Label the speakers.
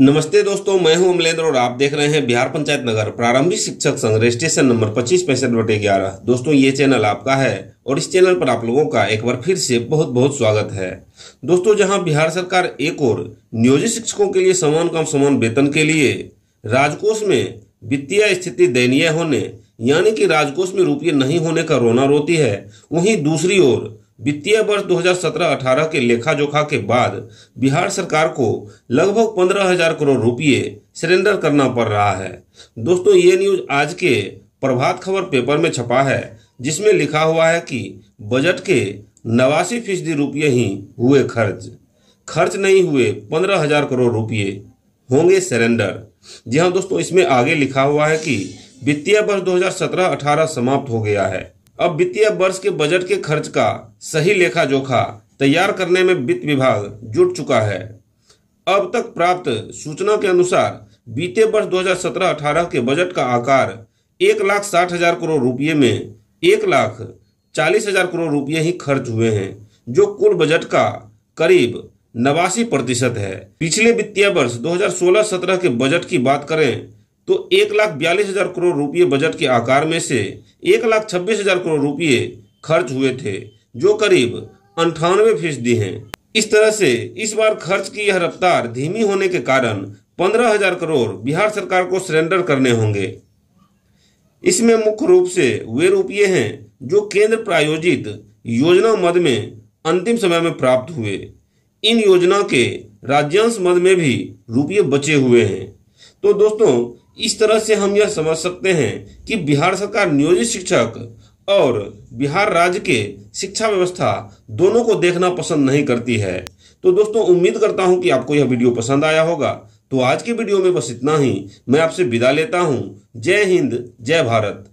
Speaker 1: नमस्ते दोस्तों मैं हूं अमलेंद्र और आप देख रहे हैं बिहार पंचायत नगर प्रारंभिक शिक्षक संघ रजिस्ट्रेशन नंबर पच्चीस पैंसठ बटे ग्यारह दोस्तों ये चैनल आपका है और इस चैनल पर आप लोगों का एक बार फिर से बहुत बहुत स्वागत है दोस्तों जहां बिहार सरकार एक और नियोजित शिक्षकों के लिए समान काम समान वेतन के लिए राजकोष में वित्तीय स्थिति दयनीय होने यानी कि राजकोष में रुपये नहीं होने का रोना रोती है वहीं दूसरी ओर वित्तीय वर्ष 2017-18 के लेखा जोखा के बाद बिहार सरकार को लगभग पंद्रह हजार करोड़ रुपये सरेंडर करना पड़ रहा है दोस्तों ये न्यूज आज के प्रभात खबर पेपर में छपा है जिसमें लिखा हुआ है कि बजट के नवासी फीसदी रुपये ही हुए खर्च खर्च नहीं हुए पंद्रह हजार करोड़ रुपये होंगे सरेंडर जी हाँ दोस्तों इसमें आगे लिखा हुआ है कि वित्तीय वर्ष 2017-18 समाप्त हो गया है अब वित्तीय वर्ष के बजट के खर्च का सही लेखा जोखा तैयार करने में वित्त विभाग जुट चुका है अब तक प्राप्त सूचना के अनुसार बीते वर्ष 2017-18 के बजट का आकार एक लाख साठ हजार करोड़ रुपये में एक लाख चालीस हजार करोड़ रुपये ही खर्च हुए हैं जो कुल बजट का करीब नवासी प्रतिशत है पिछले वित्तीय वर्ष 2016-17 के बजट की बात करें तो एक लाख बयालीस हजार करोड़ रुपये बजट के आकार में से एक लाख छब्बीस हजार करोड़ रुपये खर्च हुए थे जो करीब अंठानवे फीसदी है इस तरह से इस बार खर्च की यह रफ्तार धीमी होने के कारण पंद्रह हजार करोड़ बिहार सरकार को सरेंडर करने होंगे इसमें मुख्य रूप से वे रुपये हैं जो केंद्र प्रायोजित योजना मद में अंतिम समय में प्राप्त हुए इन योजना के राज्यांश मद में भी रुपये बचे हुए हैं तो दोस्तों इस तरह से हम यह समझ सकते हैं कि बिहार सरकार नियोजित शिक्षक और बिहार राज्य के शिक्षा व्यवस्था दोनों को देखना पसंद नहीं करती है तो दोस्तों उम्मीद करता हूं कि आपको यह वीडियो पसंद आया होगा तो आज की वीडियो में बस इतना ही मैं आपसे विदा लेता हूं जय हिंद जय भारत